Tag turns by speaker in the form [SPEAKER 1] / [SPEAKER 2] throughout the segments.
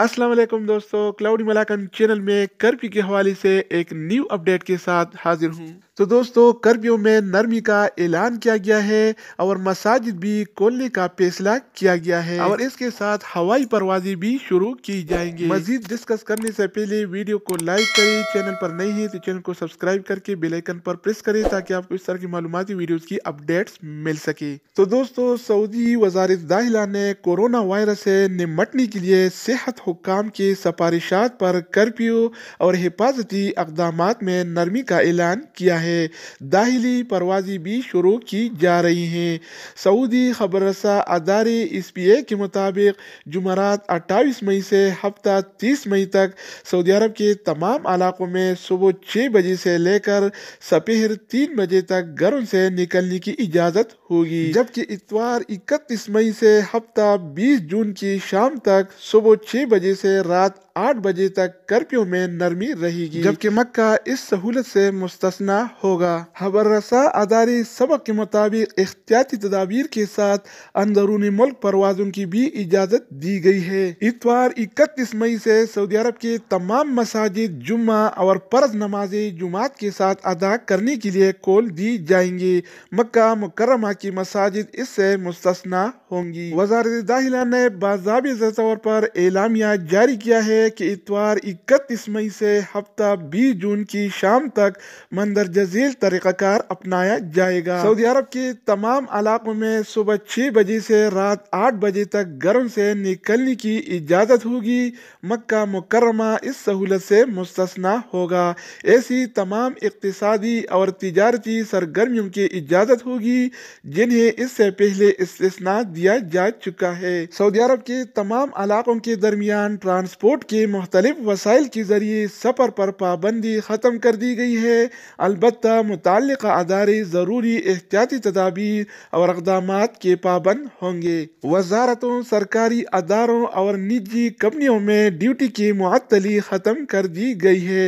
[SPEAKER 1] अस्सलाम वालेकुम दोस्तों क्लाउडी मलाकन चैनल में कर्फ्यू के हवाले से एक न्यू अपडेट के साथ हाजिर हूँ तो दोस्तों कर्मियों में नरमी का ऐलान किया गया है और मसाजिद भी खोलने का फैसला किया गया है और इसके साथ हवाई परवाजी भी शुरू की जाएंगी मजीद डिस्कस करने से पहले वीडियो को लाइक करें चैनल पर नहीं है तो चैनल को सब्सक्राइब करके बेलाइकन पर प्रेस करें ताकि आपको इस तरह की मालूमती वीडियो की अपडेट्स मिल सके तो दोस्तों सऊदी वजारत दाहिला ने कोरोना वायरस से निमटने के लिए सेहत हुकाम के सफारिशात पर कर्फ्यू और हिफाजती इकदाम में नरमी का ऐलान किया है है दाखिली परवाज़ी भी शुरू की जा रही हैं सऊदी खबरसा अदारे इस पी ए के मुताबिक जुमरात अट्ठाईस मई से हफ्ता तीस मई तक सऊदी अरब के तमाम इलाकों में सुबह छः बजे से लेकर सपहर तीन बजे तक घरों से निकलने की इजाज़त होगी जबकि इतवार इकतीस मई से हफ्ता बीस जून की शाम तक सुबह छः बजे से रात आठ बजे तक कर्फ्यू में नरमी रहेगी जबकि मक्का इस सहूलत से मुस्तना होगा रसा अदारी सबक के मुताबिक एहतियाती तदाबीर के साथ अंदरूनी मुल्क परवाजों की भी इजाज़त दी गई है इतवार इकतीस मई से सऊदी अरब के तमाम मसाजिद जुम्मा और परज नमाजी जुमात के साथ अदा करने के लिए खोल दी जाएंगी मक्का मुकरमा की मसाजिद इससे मुस्तना होंगी वजारत दाखिला ने बाजाबी तौर पर एलामिया जारी किया है कि इतवार 31 मई से हफ्ता 20 जून की शाम तक मंदर जजील तरीक़ाकार अपनाया जाएगा सऊदी अरब के तमाम इलाकों में सुबह छः बजे से रात आठ बजे तक गर्म से निकलने की इजाज़त होगी मक्का मुकरमा इस सहूलत से मुस्तना होगा ऐसी तमाम इकतसादी और तजारती सरगर्मियों की इजाज़त होगी जिन्हें इससे पहले इसना दिया जा चुका है सऊदी अरब के तमाम इलाकों के दरमियान ट्रांसपोर्ट के मुख्तलिफ वसाइल के ज़रिए सफ़र पर पाबंदी ख़त्म कर दी गई है अलबत् मुतल अदारे ज़रूरी एहतियाती तदाबीर और इकदाम के पाबंद होंगे वजारतों सरकारी अदारों और निजी कंपनियों में ड्यूटी की मअतली ख़त्म कर दी गई है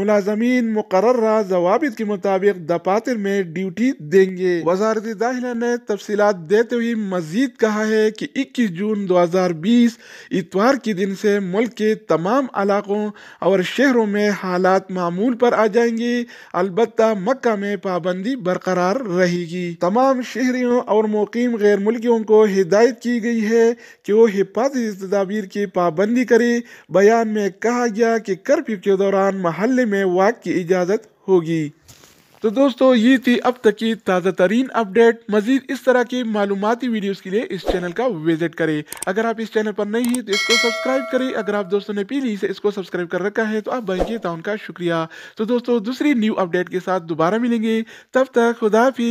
[SPEAKER 1] मुलाजमीन मुकर्र जवाब के मुताबिक दफातर में ड्यूटी देंगे वजारत दाखिला ने तफसीत देते हुए मजीद कहा है कि इक्कीस जून दो हज़ार बीस इतवार के दिन से मुल्क के तमाम इलाकों और शहरों में हालात मामूल पर आ जाएंगे अलबत् मक्का में पाबंदी बरकरार रहेगी तमाम शहरियों और मुकीम गैर मुल्कियों को हिदायत की गई है कि वो हिफाजती तदाबीर की पाबंदी करें बयान में कहा गया कि कर्फ्यू के दौरान महल में वाक की इजाज़त होगी तो दोस्तों ये थी अब तक की ताज़ा तरीन अपडेट मजीद इस तरह की मालूमती वीडियोस के लिए इस चैनल का विजिट करें अगर आप इस चैनल पर नहीं हैं तो इसको सब्सक्राइब करें अगर आप दोस्तों ने पीली से इसको सब्सक्राइब कर रखा है तो आप बनेंगे तो उनका शुक्रिया तो दोस्तों दूसरी न्यू अपडेट के साथ दोबारा मिलेंगे तब तक खुदाफी